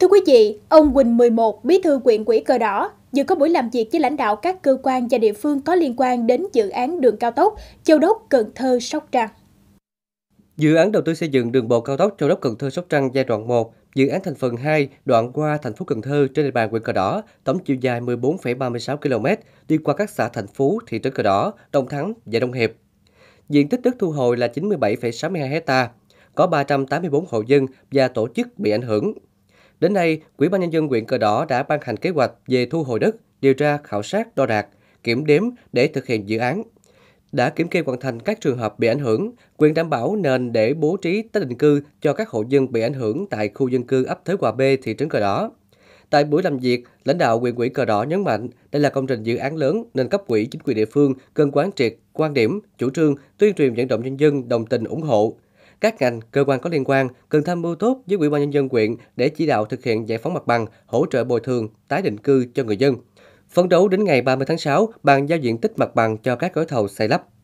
Thưa quý vị, ông Quỳnh 11, bí thư quyện quỹ cờ đỏ, vừa có buổi làm việc với lãnh đạo các cơ quan và địa phương có liên quan đến dự án đường cao tốc Châu Đốc – Cần Thơ – Sóc Trăng. Dự án đầu tư xây dựng đường bộ cao tốc Châu Đốc – Cần Thơ – Sóc Trăng giai đoạn 1, dự án thành phần 2 đoạn qua thành phố Cần Thơ trên địa bàn huyện Cờ Đỏ, tổng chiều dài 14,36 km, đi qua các xã thành phố, thị trấn Cờ Đỏ, Đông Thắng và Đông Hiệp. Diện tích đất thu hồi là 97,62 hecta, có 384 hộ dân và tổ chức bị ảnh hưởng. Đến nay, quỹ ban nhân dân huyện Cờ Đỏ đã ban hành kế hoạch về thu hồi đất, điều tra, khảo sát, đo đạc, kiểm đếm để thực hiện dự án. Đã kiểm kê hoàn thành các trường hợp bị ảnh hưởng, quyền đảm bảo nền để bố trí tái định cư cho các hộ dân bị ảnh hưởng tại khu dân cư ấp Thới Hòa B, thị trấn Cờ Đỏ. Tại buổi làm việc, lãnh đạo huyện quỹ Cờ Đỏ nhấn mạnh đây là công trình dự án lớn nên cấp quỹ chính quyền địa phương cần quán triệt quan điểm, chủ trương, tuyên truyền vận động nhân dân đồng tình ủng hộ các ngành, cơ quan có liên quan cần tham mưu tốt với Ủy ban nhân dân quyện để chỉ đạo thực hiện giải phóng mặt bằng, hỗ trợ bồi thường, tái định cư cho người dân. Phấn đấu đến ngày 30 tháng 6, bàn giao diện tích mặt bằng cho các gói thầu xây lắp.